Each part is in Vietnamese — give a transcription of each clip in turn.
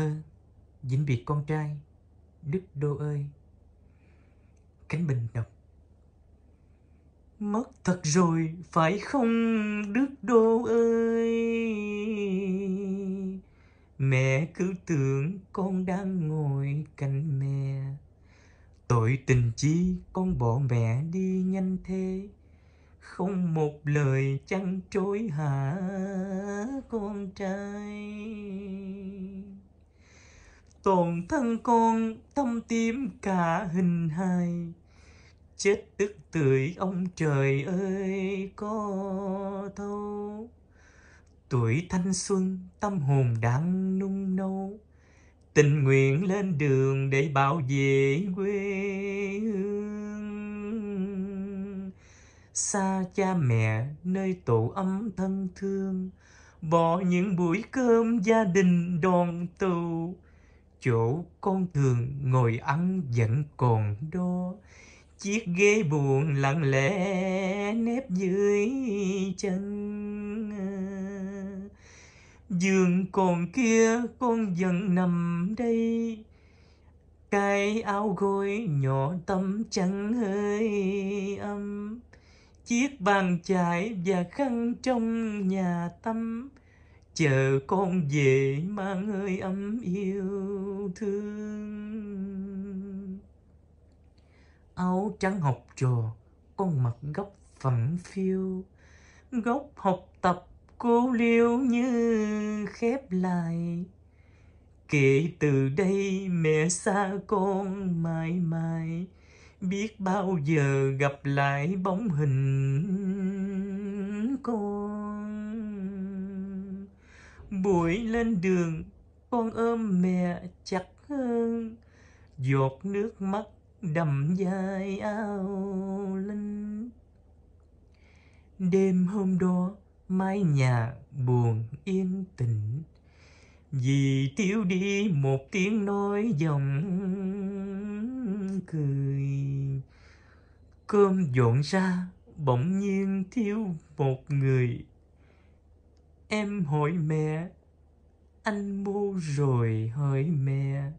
thơ dính biệt con trai Đức Đô ơi Cánh Bình đọc Mất thật rồi phải không Đức Đô ơi Mẹ cứ tưởng con đang ngồi cạnh mẹ Tội tình chi con bỏ mẹ đi nhanh thế Không một lời chăn trối hả con trai tổn thân con tâm tím cả hình hài chết tức tưởi ông trời ơi có thâu tuổi thanh xuân tâm hồn đang nung nâu tình nguyện lên đường để bảo vệ quê hương xa cha mẹ nơi tổ ấm thân thương bỏ những buổi cơm gia đình đoàn tụ chỗ con thường ngồi ăn vẫn còn đó chiếc ghế buồn lặng lẽ nếp dưới chân giường còn kia con vẫn nằm đây cái áo gối nhỏ tấm chẳng hơi âm chiếc bàn chải và khăn trong nhà tắm chờ con về mang hơi ấm yêu thương áo trắng học trò con mặc góc phẳng phiêu góc học tập cô liêu như khép lại kể từ đây mẹ xa con mãi mãi biết bao giờ gặp lại bóng hình cô buổi lên đường con ôm mẹ chặt hơn giọt nước mắt đầm dài ao linh đêm hôm đó mái nhà buồn yên tĩnh vì thiếu đi một tiếng nói giọng cười cơm dọn ra bỗng nhiên thiếu một người Em hỏi mẹ, anh mua rồi hỏi mẹ.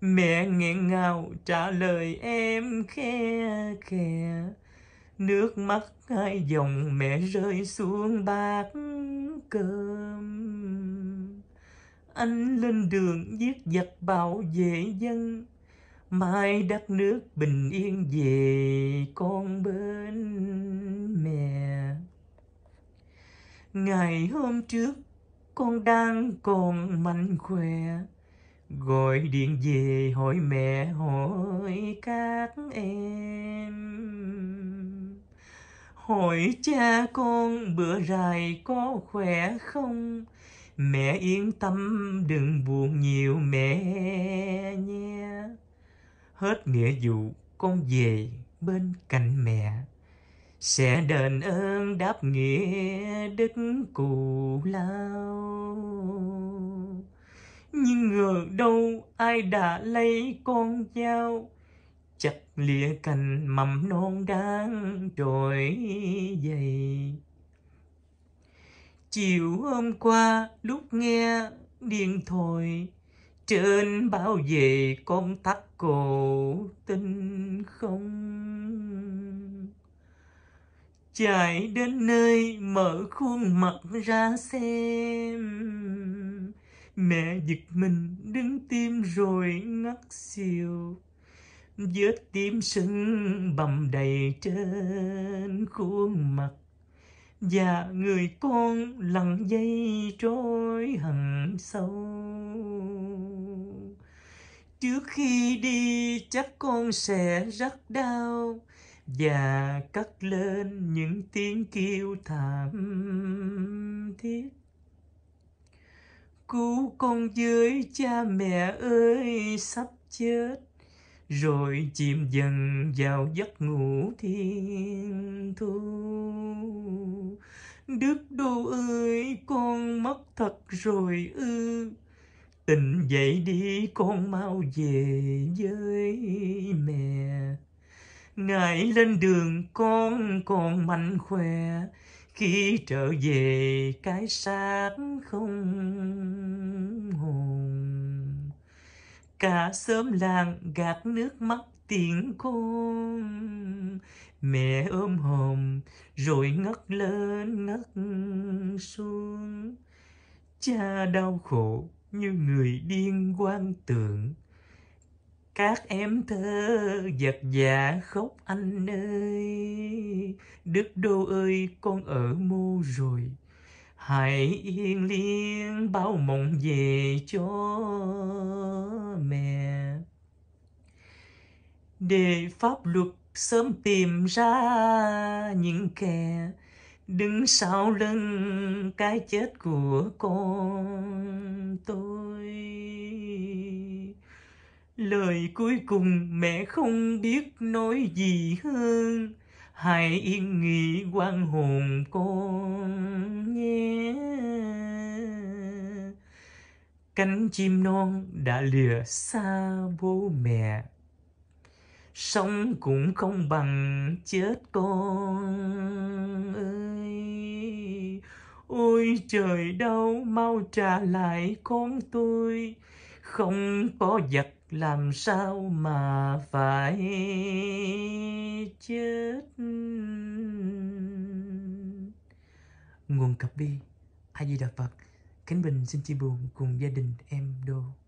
Mẹ nghẹn ngào trả lời em khe khe. Nước mắt hai dòng mẹ rơi xuống bát cơm. Anh lên đường giết giặc bảo vệ dân, mai đất nước bình yên về con bên mẹ Ngày hôm trước con đang còn mạnh khỏe Gọi điện về hỏi mẹ hỏi các em Hỏi cha con bữa rày có khỏe không Mẹ yên tâm đừng buồn nhiều mẹ nhé Hết nghĩa vụ con về bên cạnh mẹ sẽ đền ơn đáp nghĩa đức cù lao nhưng ngờ đâu ai đã lấy con dao chặt lìa cành mầm non đang trỗi dậy chiều hôm qua lúc nghe điện thoại trên bao về con thắt cổ tin không chạy đến nơi mở khuôn mặt ra xem mẹ giật mình đứng tim rồi ngất xỉu vết tím sưng bầm đầy trên khuôn mặt và người con lặng dây trôi hằn sâu trước khi đi chắc con sẽ rất đau và cất lên những tiếng kêu thảm thiết cứu con dưới cha mẹ ơi sắp chết rồi chìm dần vào giấc ngủ thiên thu đức đô ơi con mất thật rồi ư tỉnh dậy đi con mau về với ngày lên đường con còn mạnh khỏe khi trở về cái xác không hồn cả sớm làng gạt nước mắt tiếng con mẹ ôm hồn rồi ngất lên ngất xuống cha đau khổ như người điên quan tưởng các em thơ giật dạ khóc anh ơi đức đô ơi con ở mô rồi hãy yên liêng bao mộng về cho mẹ để pháp luật sớm tìm ra những kẻ đứng sau lưng cái chết của con tôi Lời cuối cùng mẹ không biết nói gì hơn Hãy yên nghỉ quan hồn con nhé Cánh chim non đã lìa xa bố mẹ Sống cũng không bằng chết con ơi Ôi trời đau mau trả lại con tôi không có vật làm sao mà phải chết nguồn cặp bi a di đà phật khánh bình xin chia buồn cùng gia đình em đô